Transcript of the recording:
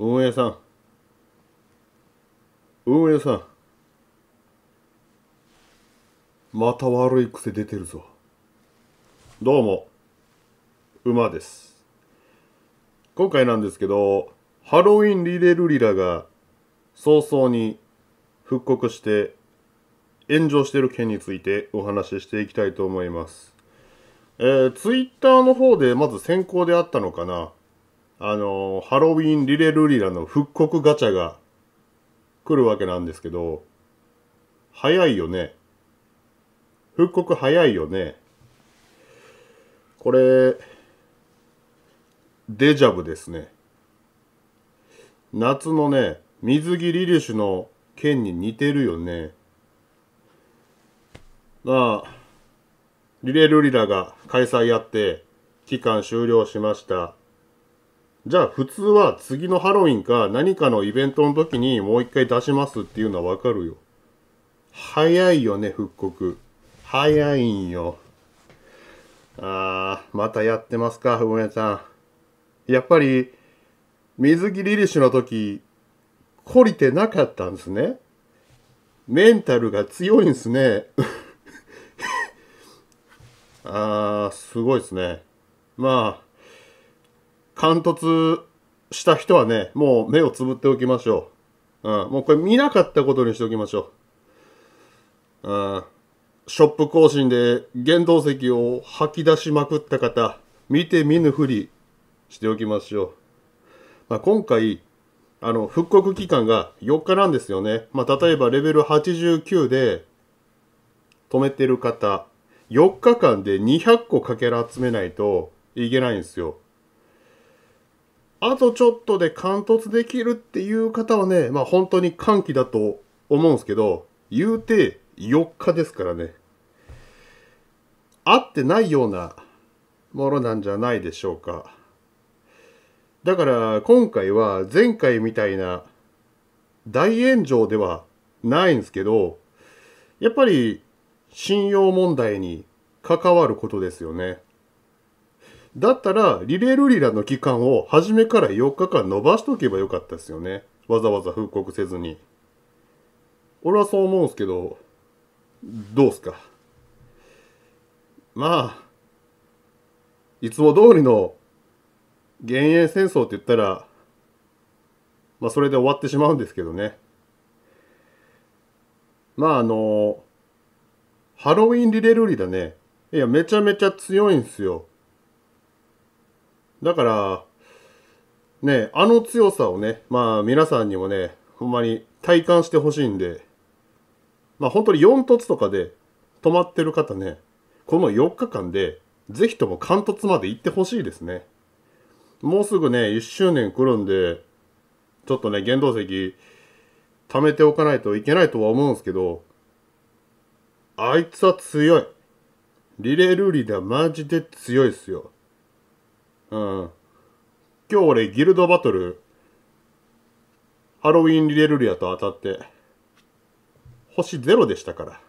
運営さん運営さんまた悪い癖出てるぞどうも馬です今回なんですけどハロウィンリレルリラが早々に復刻して炎上してる件についてお話ししていきたいと思います。えー、ツイッターの方でまず先行であったのかな。あの、ハロウィンリレルリラの復刻ガチャが来るわけなんですけど、早いよね。復刻早いよね。これ、デジャブですね。夏のね、水着リリッシュの剣に似てるよね。まあ、リレルリラが開催やって、期間終了しました。じゃあ普通は次のハロウィンか何かのイベントの時にもう一回出しますっていうのはわかるよ。早いよね、復刻。早いんよ。あー、またやってますか、ふもやちゃん。やっぱり、水着リリッシュの時、懲りてなかったんですね。メンタルが強いんですね。あー、すごいですね。まあ、貫突した人はね、もう目をつぶっておきましょう。うん。もうこれ見なかったことにしておきましょう。うん。ショップ更新で原動石を吐き出しまくった方、見て見ぬふりしておきましょう。まあ、今回、あの、復刻期間が4日なんですよね。まあ、例えばレベル89で止めてる方、4日間で200個かけら集めないといけないんですよ。あとちょっとで貫突できるっていう方はね、まあ本当に歓喜だと思うんですけど、言うて4日ですからね。合ってないようなものなんじゃないでしょうか。だから今回は前回みたいな大炎上ではないんですけど、やっぱり信用問題に関わることですよね。だったら、リレールリラの期間を初めから4日間延ばしとけばよかったですよね。わざわざ復刻せずに。俺はそう思うんすけど、どうすか。まあ、いつも通りの幻影戦争って言ったら、まあそれで終わってしまうんですけどね。まああの、ハロウィンリレルリだね。いや、めちゃめちゃ強いんすよ。だから、ね、あの強さをね、まあ皆さんにもね、ほんまに体感してほしいんで、まあ本当に4凸とかで止まってる方ね、この4日間で、ぜひとも関突まで行ってほしいですね。もうすぐね、1周年来るんで、ちょっとね、原動石、貯めておかないといけないとは思うんですけど、あいつは強い。リレールーリーではマジで強いっすよ。うん。今日俺、ギルドバトル、ハロウィンリレルリアと当たって、星ゼロでしたから。